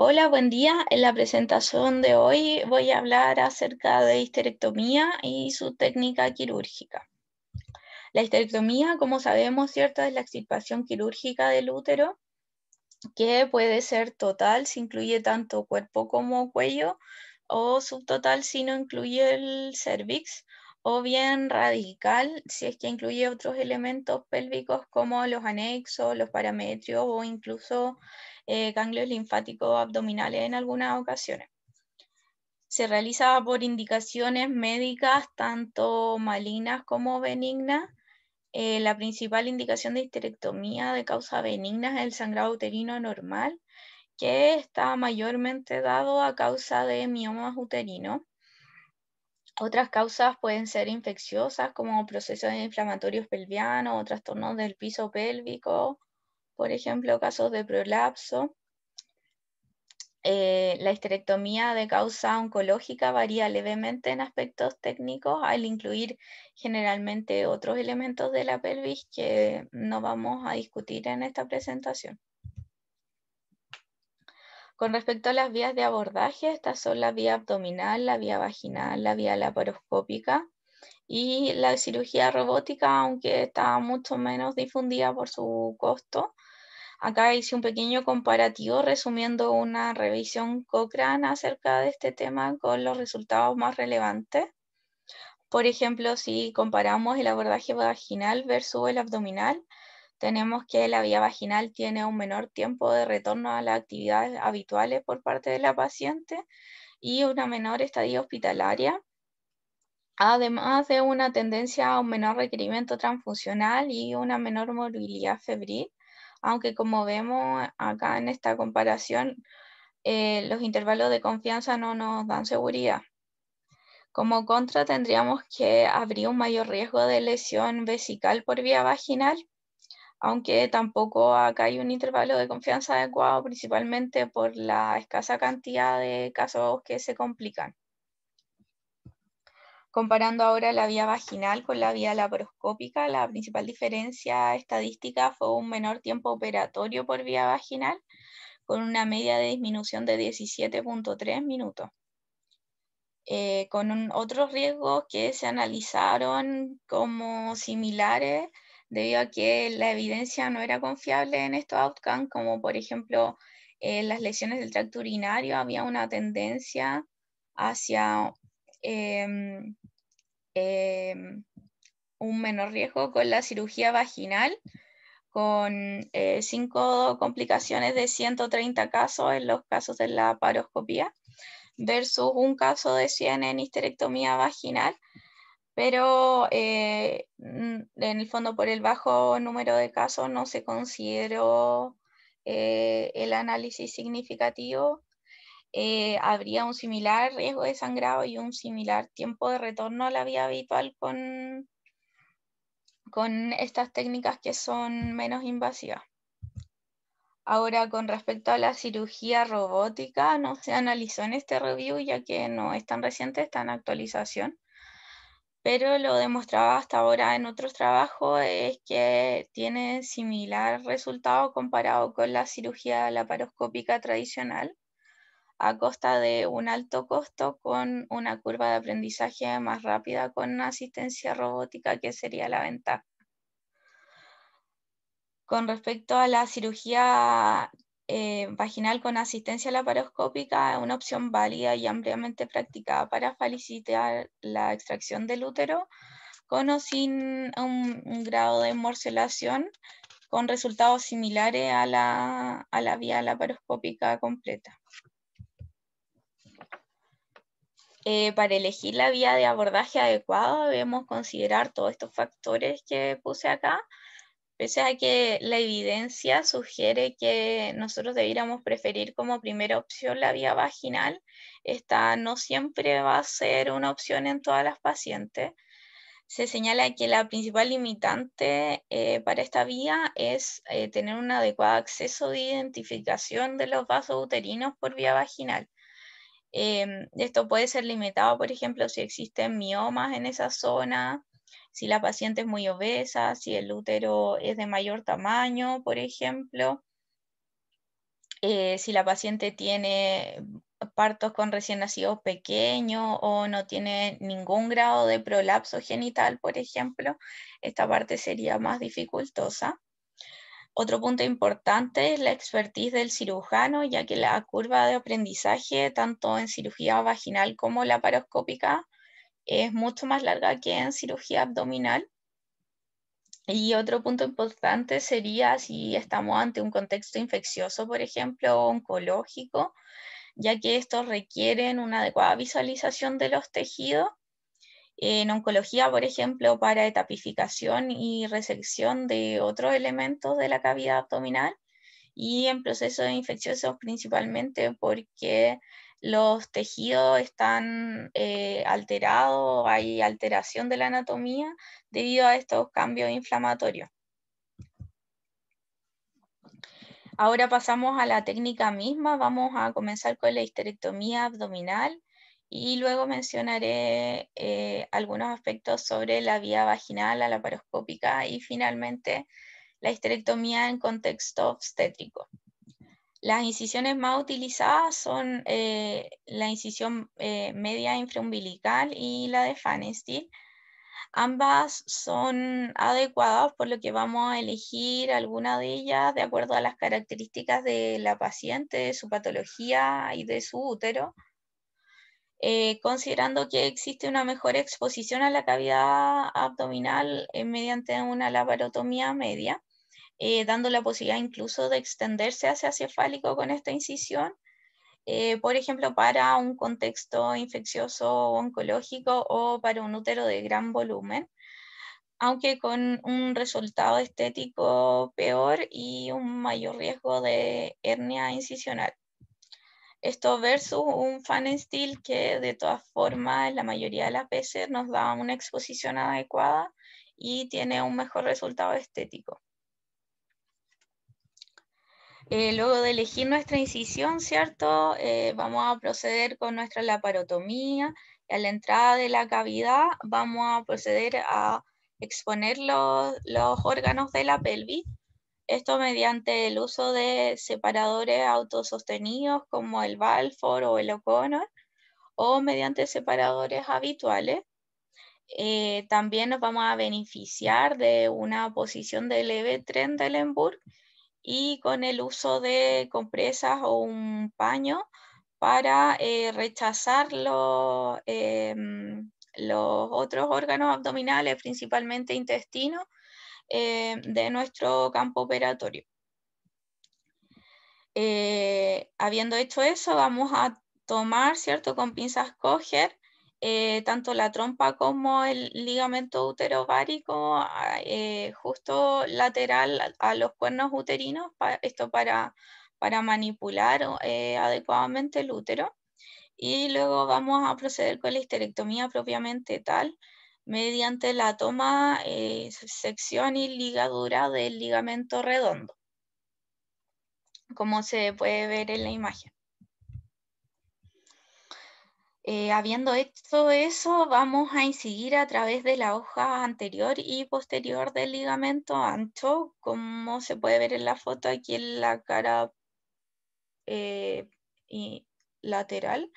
Hola, buen día. En la presentación de hoy voy a hablar acerca de histerectomía y su técnica quirúrgica. La histerectomía, como sabemos, es la extirpación quirúrgica del útero, que puede ser total, si incluye tanto cuerpo como cuello, o subtotal si no incluye el cervix, o bien radical si es que incluye otros elementos pélvicos como los anexos, los parametrios o incluso eh, ganglios linfáticos abdominales en algunas ocasiones. Se realiza por indicaciones médicas tanto malignas como benignas. Eh, la principal indicación de histerectomía de causa benigna es el sangrado uterino normal, que está mayormente dado a causa de miomas uterinos. Otras causas pueden ser infecciosas como procesos inflamatorios pelvianos o trastornos del piso pélvico por ejemplo, casos de prolapso. Eh, la histerectomía de causa oncológica varía levemente en aspectos técnicos al incluir generalmente otros elementos de la pelvis que no vamos a discutir en esta presentación. Con respecto a las vías de abordaje, estas son la vía abdominal, la vía vaginal, la vía laparoscópica y la cirugía robótica, aunque está mucho menos difundida por su costo, Acá hice un pequeño comparativo resumiendo una revisión Cochrane acerca de este tema con los resultados más relevantes. Por ejemplo, si comparamos el abordaje vaginal versus el abdominal, tenemos que la vía vaginal tiene un menor tiempo de retorno a las actividades habituales por parte de la paciente y una menor estadía hospitalaria, además de una tendencia a un menor requerimiento transfusional y una menor morbilidad febril aunque como vemos acá en esta comparación, eh, los intervalos de confianza no nos dan seguridad. Como contra tendríamos que abrir un mayor riesgo de lesión vesical por vía vaginal, aunque tampoco acá hay un intervalo de confianza adecuado, principalmente por la escasa cantidad de casos que se complican. Comparando ahora la vía vaginal con la vía laparoscópica, la principal diferencia estadística fue un menor tiempo operatorio por vía vaginal, con una media de disminución de 17.3 minutos. Eh, con otros riesgos que se analizaron como similares debido a que la evidencia no era confiable en estos outcomes, como por ejemplo eh, las lesiones del tracto urinario había una tendencia hacia Em, em, un menor riesgo con la cirugía vaginal, con eh, cinco complicaciones de 130 casos en los casos de la paroscopía, versus un caso de 100 en histerectomía vaginal, pero eh, mm, en el fondo por el bajo número de casos no se consideró eh, el análisis significativo eh, habría un similar riesgo de sangrado y un similar tiempo de retorno a la vida habitual con, con estas técnicas que son menos invasivas. Ahora, con respecto a la cirugía robótica, no se analizó en este review, ya que no es tan reciente, está en actualización. Pero lo demostraba hasta ahora en otros trabajos es que tiene similar resultado comparado con la cirugía laparoscópica tradicional a costa de un alto costo con una curva de aprendizaje más rápida con una asistencia robótica que sería la ventaja. Con respecto a la cirugía eh, vaginal con asistencia laparoscópica, es una opción válida y ampliamente practicada para facilitar la extracción del útero con o sin un, grado de morcelación con resultados similares a la vía laparoscópica completa. Eh, para elegir la vía de abordaje adecuada debemos considerar todos estos factores que puse acá, pese a que la evidencia sugiere que nosotros debiéramos preferir como primera opción la vía vaginal, esta no siempre va a ser una opción en todas las pacientes. Se señala que la principal limitante eh, para esta vía es eh, tener un adecuado acceso de identificación de los vasos uterinos por vía vaginal Em, esto puede ser limitado, por ejemplo, si existen miomas en esa zona, si la paciente es muy obesa, si el útero es de mayor tamaño, por ejemplo, eh, si la paciente tiene partos con recién nacidos pequeños o no tiene ningún grado de prolapso genital, por ejemplo, esta parte sería más dificultosa. Otro punto importante es la expertise del cirujano, ya que la curva de aprendizaje, tanto en cirugía vaginal como la paroscópica, es mucho más larga que en cirugía abdominal. Y otro punto importante sería si estamos ante un contexto infeccioso, por ejemplo, oncológico, ya que estos requieren una adecuada visualización de los tejidos eh, en oncología, por ejemplo, para etapificación y resección de otros elementos de la cavidad abdominal y en procesos infecciosos principalmente porque los tejidos están eh, alterados, hay alteración de la anatomía debido a estos cambios inflamatorios. Ahora pasamos a la técnica misma, vamos a comenzar con la histerectomía abdominal. Y luego mencionaré eh, algunos aspectos sobre la vía vaginal, la laparoscópica y finalmente la histerectomía en contexto obstétrico. Las incisiones más utilizadas son eh, la incisión eh, media infraumbilical y la de fanestil. Ambas son adecuadas, por lo que vamos a elegir alguna de ellas de acuerdo a las características de la paciente, de su patología y de su útero eh, considerando que existe una mejor exposición a la cavidad abdominal eh, mediante una laparotomía media, eh, dando la posibilidad incluso de extenderse hacia cefálico con esta incisión, por ejemplo, para un contexto infeccioso o oncológico o para un útero de gran volumen, aunque con un resultado estético peor y un mayor riesgo de hernia incisional. Esto versus un fan que de todas formas, en la mayoría de las veces, nos da una exposición adecuada y tiene un mejor resultado estético. Eh, luego de elegir nuestra incisión, ¿cierto? Eh, vamos a proceder con nuestra laparotomía. A la entrada de la cavidad vamos a proceder a exponer los, los órganos de la pelvis esto mediante el uso de separadores autosostenidos como el Balfour o el O'Connor o mediante separadores habituales. Eh, también nos vamos a beneficiar de una posición de leve trendelenburg y con el uso de compresas o un paño para eh, rechazar los, em, los otros órganos abdominales, principalmente intestino, eh, de nuestro campo operatorio. Eh, habiendo hecho eso, vamos a tomar, ¿cierto? Con pinzas coger eh, tanto la trompa como el ligamento uterovárico ah, eh, justo lateral a, los cuernos uterinos, esto para, para manipular adecuadamente el útero. Y luego vamos a proceder con la histerectomía propiamente tal, mediante la toma, eh, sección y ligadura del ligamento redondo, como se puede ver en la imagen. Eh, habiendo hecho eso, vamos a incidir a través de la hoja anterior y posterior del ligamento ancho, como se puede ver en la foto aquí en la cara eh, lateral,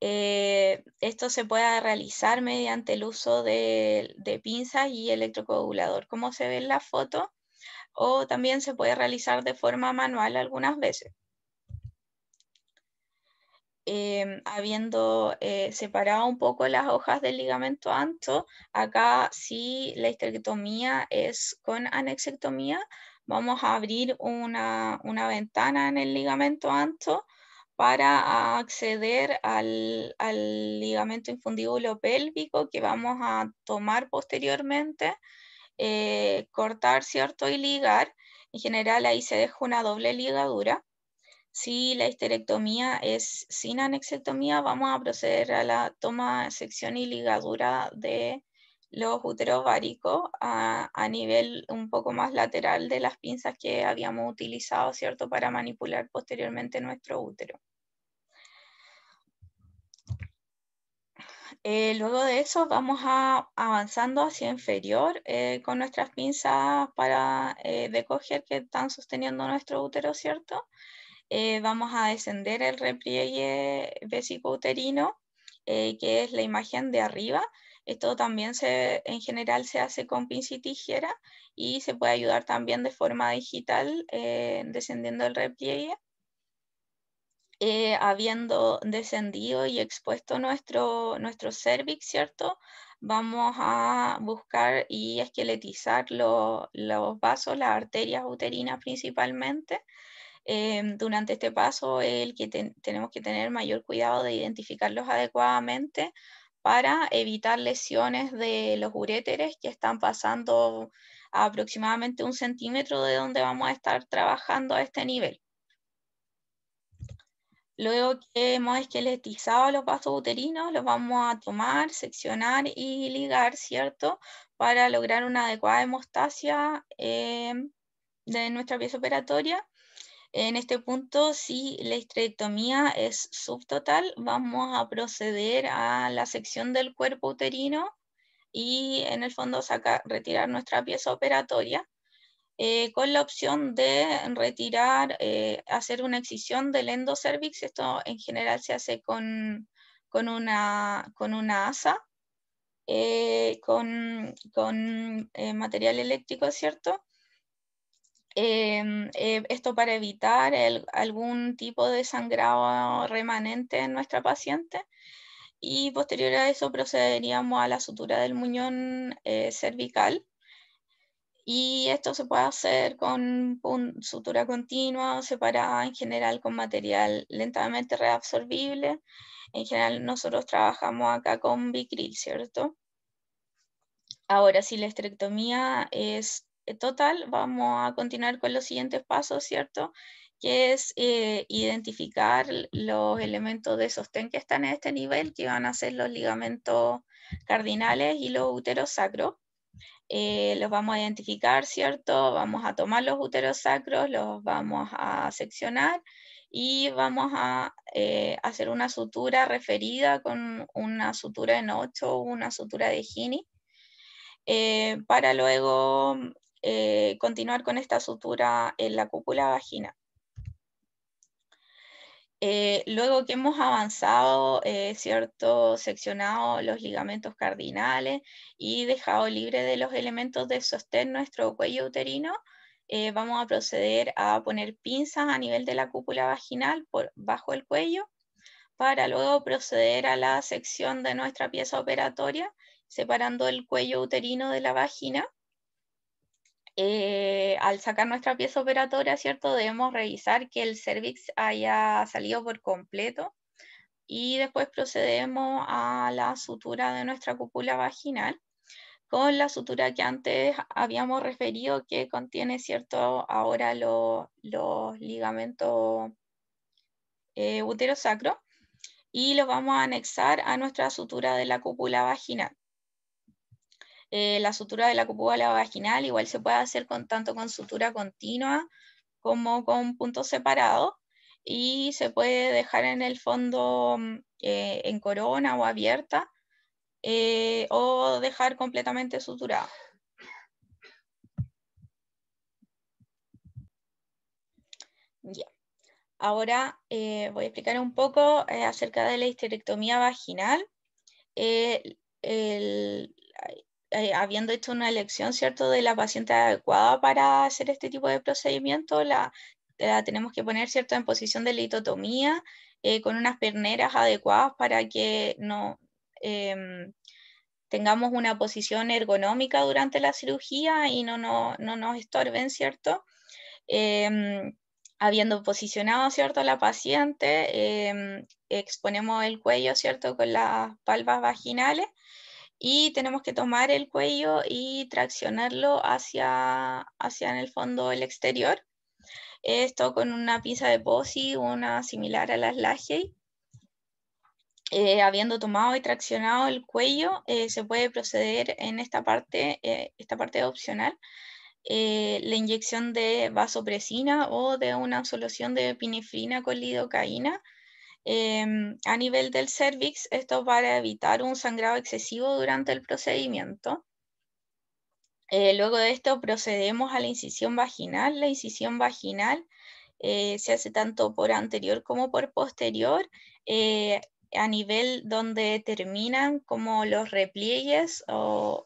eh, esto se puede realizar mediante el uso de, pinzas y electrocoagulador, como se ve en la foto, o también se puede realizar de forma manual algunas veces. Em, habiendo eh, separado un poco las hojas del ligamento anto, acá si la histerectomía es con anexectomía, vamos a abrir una, una ventana en el ligamento anto, para acceder al, ligamento infundíbulo pélvico que vamos a tomar posteriormente, eh, cortar, ¿cierto? Y ligar. En general ahí se deja una doble ligadura. Si la histerectomía es sin anexectomía, vamos a proceder a la toma, sección y ligadura de los úteros váricos a, nivel un poco más lateral de las pinzas que habíamos utilizado, ¿cierto?, para manipular posteriormente nuestro útero. Eh, luego de eso vamos a, avanzando hacia inferior eh, con nuestras pinzas para eh, que están sosteniendo nuestro útero, ¿cierto? Eh, vamos a descender el repliegue vesicouterino, que es la imagen de arriba, esto también se, en general se hace con pinza y tijera y se puede ayudar también de forma digital eh, descendiendo el repliegue. Eh, habiendo descendido y expuesto nuestro, nuestro cervix, ¿cierto? Vamos a buscar y esqueletizar los vasos, las arterias uterinas principalmente. Eh, durante este paso el que tenemos que tener mayor cuidado de identificarlos adecuadamente para evitar lesiones de los uréteres que están pasando aproximadamente un centímetro de donde vamos a estar trabajando a este nivel. Luego que hemos esqueletizado los vasos uterinos, los vamos a tomar, seccionar y ligar, ¿cierto? Para lograr una adecuada hemostasia eh, de nuestra pieza operatoria en este punto, si la histerectomía es subtotal, vamos a proceder a la sección del cuerpo uterino y en el fondo retirar nuestra pieza operatoria eh, con la opción de retirar, eh, hacer una excisión del endocervix. Esto en general se hace con, una, asa, eh, con, con material eléctrico, ¿cierto? Em, eh, esto para evitar algún tipo de sangrado remanente en nuestra paciente. Y posterior a eso procederíamos a la sutura del muñón eh, cervical. Y esto se puede hacer con sutura continua, o separada en general con material lentamente reabsorbible. En general nosotros trabajamos acá con Bicril, ¿cierto? Ahora, si la estrectomía es eh, total, vamos a continuar con los siguientes pasos, ¿cierto? que es eh, identificar los elementos de sostén que están en este nivel, que van a ser los ligamentos cardinales y los úteros sacros. Eh, los vamos a identificar, ¿cierto? Vamos a tomar los úteros sacros, los vamos a seccionar y vamos a hacer una sutura referida con una sutura en 8 una sutura de Gini. para luego eh, continuar con esta sutura en la cúpula vagina. Eh, luego que hemos avanzado, eh, ¿cierto? Seccionado los ligamentos cardinales y dejado libre de los elementos de sostén nuestro cuello uterino, vamos a proceder a poner pinzas a nivel de la cúpula vaginal por, bajo el cuello para luego proceder a la sección de nuestra pieza operatoria, separando el cuello uterino de la vagina eh, al sacar nuestra pieza operatoria, ¿cierto? Debemos revisar que el cervix haya salido por completo y después procedemos a la sutura de nuestra cúpula vaginal con la sutura que antes habíamos referido que contiene, ¿cierto? Ahora los, ligamentos eh, uterosacro y lo vamos a anexar a nuestra sutura de la cúpula vaginal. Eh, la sutura de la cúpula vaginal igual se puede hacer con, tanto con sutura continua como con puntos separados y se puede dejar en el fondo mm, eh, en corona o abierta eh, o dejar completamente suturado. Ahora voy a explicar un poco acerca de la histerectomía vaginal. El, eh, habiendo hecho una elección, ¿cierto?, de la paciente adecuada para hacer este tipo de procedimiento, la, tenemos que poner, ¿cierto?, en posición de litotomía, eh, con unas perneras adecuadas para que no em, tengamos una posición ergonómica durante la cirugía y no, no, nos estorben, ¿cierto? Em, habiendo posicionado, ¿cierto?, la paciente, em, exponemos el cuello, ¿cierto?, con las palmas vaginales y tenemos que tomar el cuello y traccionarlo hacia, en el fondo el exterior. Esto con una pinza de posi, una similar a las lajei. Eh, habiendo tomado y traccionado el cuello, eh, se puede proceder en esta parte, eh, esta parte opcional, la inyección de vasopresina o de una solución de epinefrina con lidocaína Em, a nivel del cervix, esto va a evitar un sangrado excesivo durante el procedimiento. Eh, luego de esto procedemos a la incisión vaginal. La incisión vaginal eh, se hace tanto por anterior como por posterior, eh, a nivel donde terminan como los repliegues o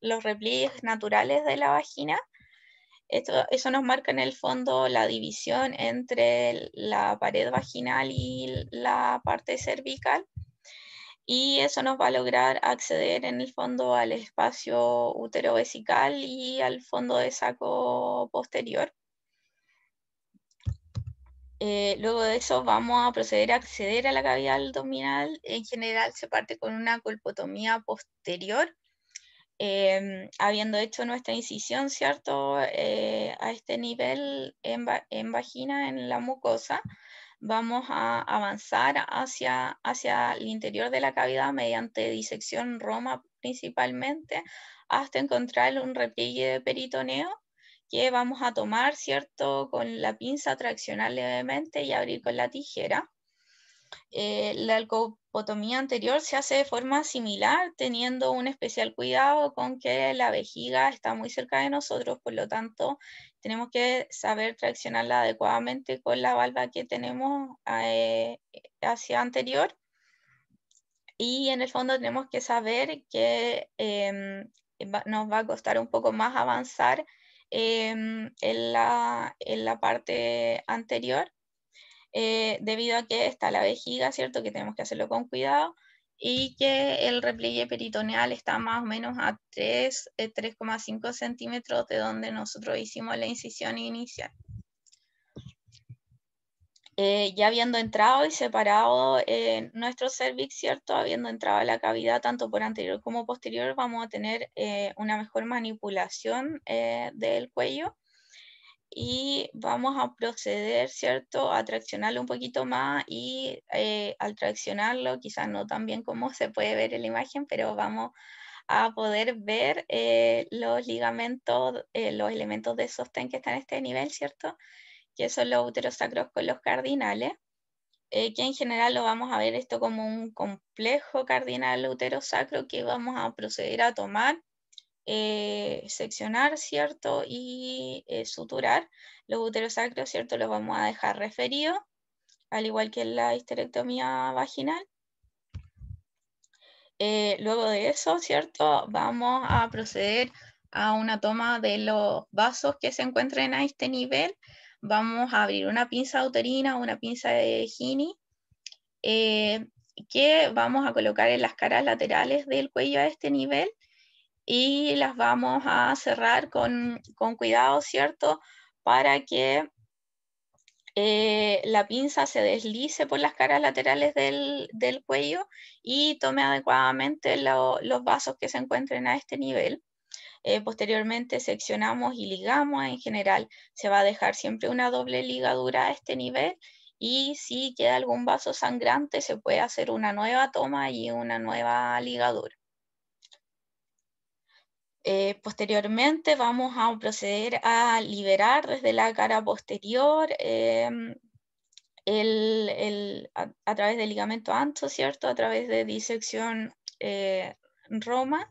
los repliegues naturales de la vagina eso nos marca en el fondo la división entre la pared vaginal y la parte cervical y eso nos va a lograr acceder en el fondo al espacio uterovesical y al fondo de saco posterior. Eh, luego de eso vamos a proceder a acceder a la cavidad abdominal. En general se parte con una colpotomía posterior Em, habiendo hecho nuestra incisión, ¿cierto? Eh, a este nivel en, vagina, en la mucosa, vamos a avanzar hacia, el interior de la cavidad mediante disección roma principalmente, hasta encontrar un repliegue de peritoneo que vamos a tomar, ¿cierto? Con la pinza traccionar levemente y abrir con la tijera. Eh, la alcopotomía anterior se hace de forma similar, teniendo un especial cuidado con que la vejiga está muy cerca de nosotros, por lo tanto tenemos que saber traccionarla adecuadamente con la valva que tenemos eh, hacia anterior. Y en el fondo tenemos que saber que em, nos va a costar un poco más avanzar em, en la parte anterior eh, debido a que está la vejiga, ¿cierto? Que tenemos que hacerlo con cuidado y que el repliegue peritoneal está más o menos a 3,5 eh, centímetros de donde nosotros hicimos la incisión inicial. Eh, ya habiendo entrado y separado nuestro cervix, ¿cierto? Habiendo entrado a la cavidad tanto por anterior como posterior, vamos a tener una mejor manipulación del cuello y vamos a proceder, ¿cierto?, a traccionarlo un poquito más y eh, al traccionarlo, quizás no tan bien como se puede ver en la imagen, pero vamos a poder ver eh, los ligamentos, eh, los elementos de sostén que están en este nivel, ¿cierto?, que son los uterosacros con los cardinales, que en general lo vamos a ver esto como un complejo cardinal uterosacro que vamos a proceder a tomar eh, seccionar, ¿cierto? Y eh, suturar. Los úteros ¿cierto? Los vamos a dejar referidos, al igual que en la histerectomía vaginal. Eh, luego de eso, ¿cierto? Vamos a proceder a una toma de los vasos que se encuentren a este nivel. Vamos a abrir una pinza uterina una pinza de Gini, que vamos a colocar en las caras laterales del cuello a este nivel y las vamos a cerrar con, cuidado, ¿cierto? Para que eh, la pinza se deslice por las caras laterales del, cuello y tome adecuadamente los vasos que se encuentren a este nivel. Eh, posteriormente seccionamos y ligamos. En general se va a dejar siempre una doble ligadura a este nivel y si queda algún vaso sangrante se puede hacer una nueva toma y una nueva ligadura. Eh, posteriormente vamos a proceder a liberar desde la cara posterior em, a, través del ligamento ancho, ¿cierto? A través de disección eh, roma.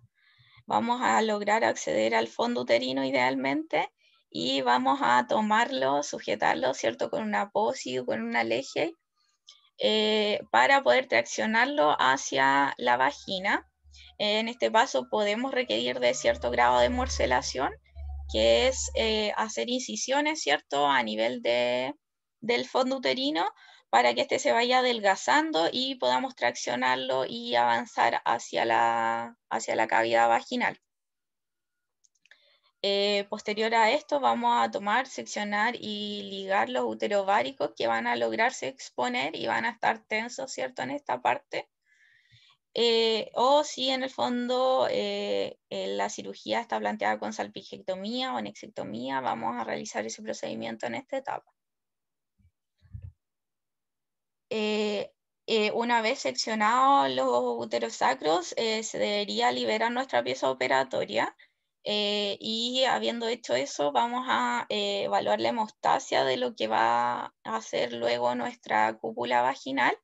Vamos a lograr acceder al fondo uterino idealmente y vamos a tomarlo, sujetarlo, ¿cierto? Con una posi o con una leje eh, para poder traccionarlo hacia la vagina. En este paso podemos requerir de cierto grado de morcelación, que es eh, hacer incisiones, ¿cierto?, a nivel del fondo uterino para que éste se vaya adelgazando y podamos traccionarlo y avanzar hacia la, hacia la cavidad vaginal. Eh, posterior a esto vamos a tomar, seccionar y ligar los uterováricos que van a lograrse exponer y van a estar tensos, ¿cierto? En esta parte. Eh, o si en el fondo eh, eh, la cirugía está planteada con salpingectomía o anexectomía, vamos a realizar ese procedimiento en esta etapa. una vez seccionados los uterosacros, sacros, se debería liberar nuestra pieza operatoria y habiendo hecho eso vamos a evaluar la hemostasia de lo que va a hacer luego nuestra cúpula vaginal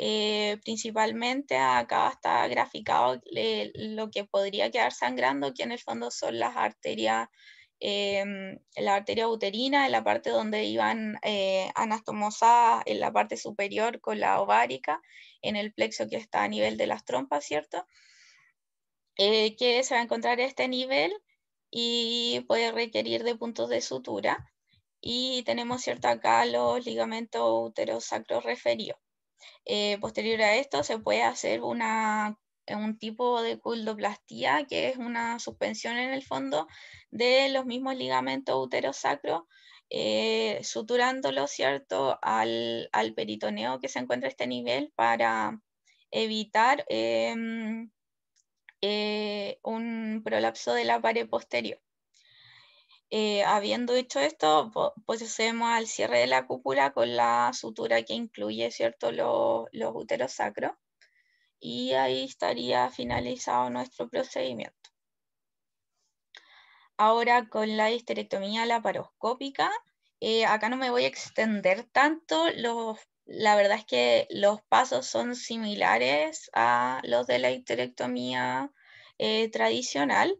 eh, principalmente acá está graficado lo que podría quedar sangrando, que en el fondo son las arterias, em, la arteria uterina, en la parte donde iban eh, anastomosadas, en la parte superior con la ovárica, en el plexo que está a nivel de las trompas, ¿cierto? Eh, que se va a encontrar a este nivel y puede requerir de puntos de sutura. Y tenemos, ¿cierto? Acá los ligamentos uterosacros referidos. Eh, posterior a esto se puede hacer una, un tipo de culdoplastía, que es una suspensión en el fondo de los mismos ligamentos uterosacros, eh, suturándolo, ¿cierto?, al, peritoneo que se encuentra a este nivel para evitar em, eh, un prolapso de la pared posterior. Eh, habiendo hecho esto, procedemos al cierre de la cúpula con la sutura que incluye ¿cierto? Los, los úteros sacros y ahí estaría finalizado nuestro procedimiento. Ahora con la histerectomía laparoscópica, eh, acá no me voy a extender tanto, la verdad es que los pasos son similares a los de la histerectomía eh, tradicional,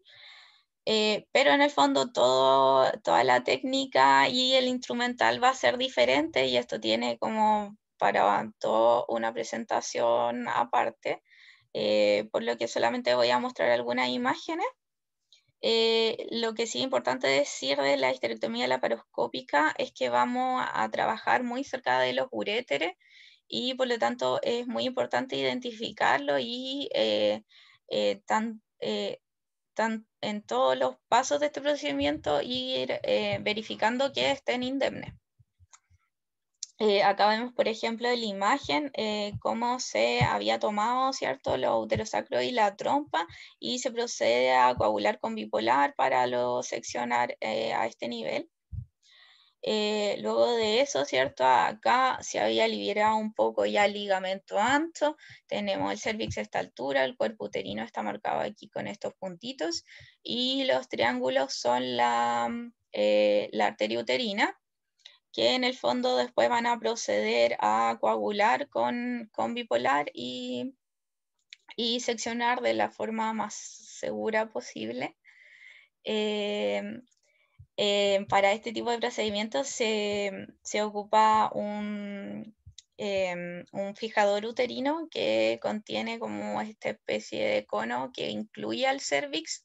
eh, pero en el fondo toda la técnica y el instrumental va a ser diferente y esto tiene como para todo una presentación aparte, eh, por lo que solamente voy a mostrar algunas imágenes. Eh, lo que sí es importante decir de la histerectomía laparoscópica es que vamos a trabajar muy cerca de los uréteres y por lo tanto es muy importante identificarlo y eh, están en todos los pasos de este procedimiento ir eh, verificando que estén indemnes. Eh, acá vemos, por ejemplo, en la imagen eh, cómo se había tomado ¿cierto? los sacro y la trompa y se procede a coagular con bipolar para lo seccionar a este nivel. Eh, luego de eso, ¿cierto? Acá se había liberado un poco ya el ligamento ancho, tenemos el cervix a esta altura, el cuerpo uterino está marcado aquí con estos puntitos y los triángulos son mm, eh, la, arteria uterina, que en el fondo después van a proceder a coagular con, con bipolar y, y seccionar de la forma más segura posible. Eh, eh, para este tipo de procedimientos se, se ocupa un, em, un fijador uterino que contiene como esta especie de cono que incluye al cervix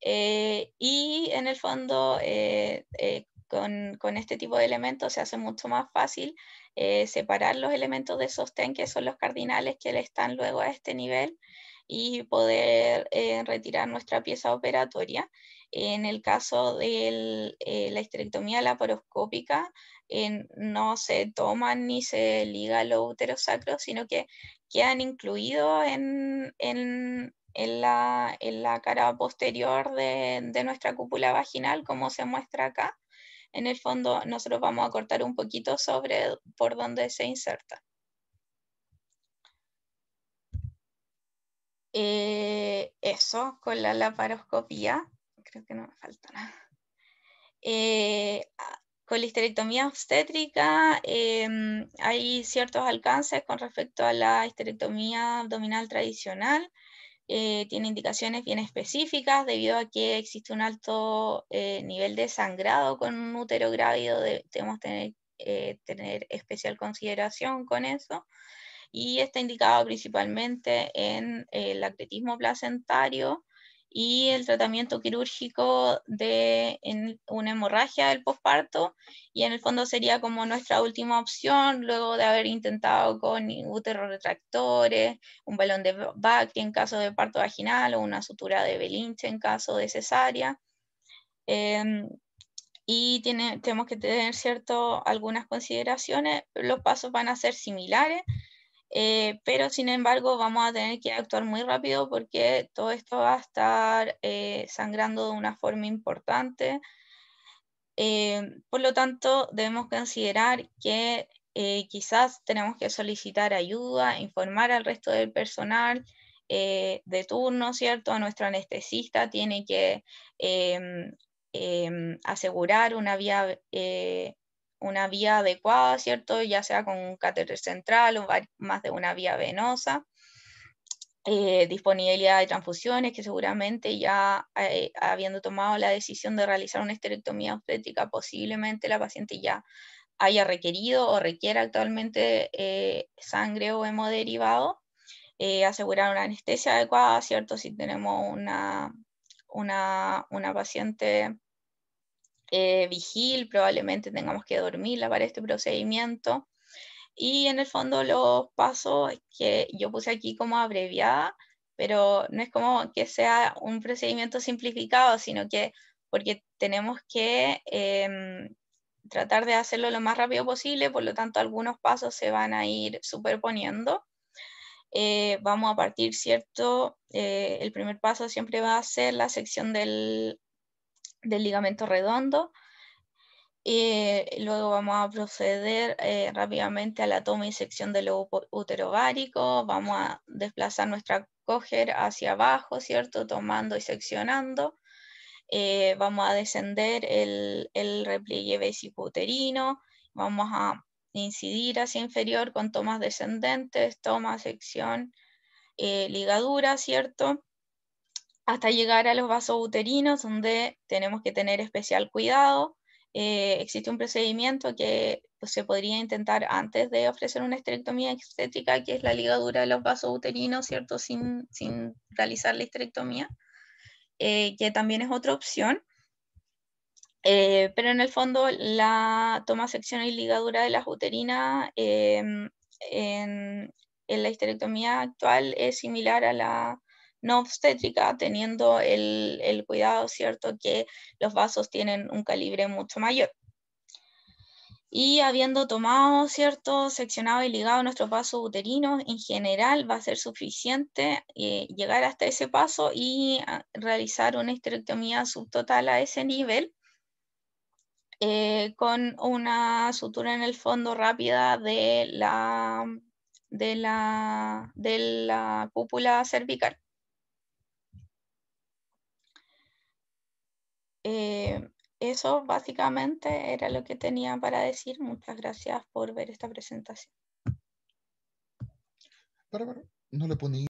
eh, y en el fondo eh, con, con, este tipo de elementos se hace mucho más fácil separar los elementos de sostén que son los cardinales que le están luego a este nivel y poder eh, retirar nuestra pieza operatoria. En el caso de eh, la histerectomía laparoscópica, eh, no se toman ni se liga los úteros sacros, sino que quedan incluidos en, en, la, cara posterior de, nuestra cúpula vaginal, como se muestra acá. En el fondo, nosotros vamos a cortar un poquito sobre por donde se inserta. Eh, eso, con la laparoscopía, creo que no me falta nada. Eh, ah, con la histerectomía obstétrica em, hay ciertos alcances con respecto a la histerectomía abdominal tradicional. Eh, tiene indicaciones bien específicas debido a que existe un alto nivel de sangrado con un útero grávido, debemos tener especial consideración con eso y está indicado principalmente en el atletismo placentario y el tratamiento quirúrgico de una hemorragia del posparto y en el fondo sería como nuestra última opción luego de haber intentado con útero retractores, un balón de BAC en caso de parto vaginal o una sutura de Belinche en caso de cesárea. Em, y tenemos que tener cierto, algunas consideraciones, los pasos van a ser similares, eh, pero sin embargo vamos a tener que actuar muy rápido porque todo esto va a estar eh, sangrando de una forma importante. Eh, por lo tanto, debemos considerar que quizás tenemos que solicitar ayuda, informar al resto del personal de turno, ¿cierto? A nuestro anestesista tiene que em, em, asegurar una vía una vía adecuada, ¿cierto? Ya sea con un catéter central o más de una vía venosa. Eh, disponibilidad de transfusiones, que seguramente ya eh, habiendo tomado la decisión de realizar una esterectomía obstétrica, posiblemente la paciente ya haya requerido o requiera actualmente eh, sangre o hemoderivado. asegurar una anestesia adecuada, ¿cierto? Si tenemos una, una, una paciente eh, vigil, probablemente tengamos que dormirla para este procedimiento. Y en el fondo los pasos que yo puse aquí como abreviada, pero no es como que sea un procedimiento simplificado, sino que porque tenemos que em, tratar de hacerlo lo más rápido posible, por lo tanto algunos pasos se van a ir superponiendo. Eh, vamos a partir, ¿cierto? Eh, el primer paso siempre va a ser la sección del del ligamento redondo. y eh, luego vamos a proceder eh, rápidamente a la toma y sección del útero ovárico. Vamos a desplazar nuestra coger hacia abajo, ¿cierto? Tomando y seccionando. Eh, vamos a descender el, el repliegue uterino Vamos a incidir hacia inferior con tomas descendentes, toma, sección, ligadura, ¿cierto? hasta llegar a los vasos uterinos, donde tenemos que tener especial cuidado. Eh, existe un procedimiento que pues, se podría intentar antes de ofrecer una esterectomía estética, que es la ligadura de los vasos uterinos, ¿cierto? Sin, realizar la esterectomía, eh, que también es otra opción. Eh, pero en el fondo, la toma sección y ligadura de las uterinas en, en la histerectomía actual es similar a la no obstétrica, teniendo el, cuidado, ¿cierto?, que los vasos tienen un calibre mucho mayor. Y habiendo tomado, ¿cierto?, seccionado y ligado nuestros vasos uterinos, en general va a ser suficiente eh, llegar hasta ese paso y ah, realizar una histerectomía subtotal a ese nivel, eh, con una sutura en el fondo rápida de la, de la, de la cúpula cervical. Eh, eso básicamente era lo que tenía para decir. Muchas gracias por ver esta presentación. no le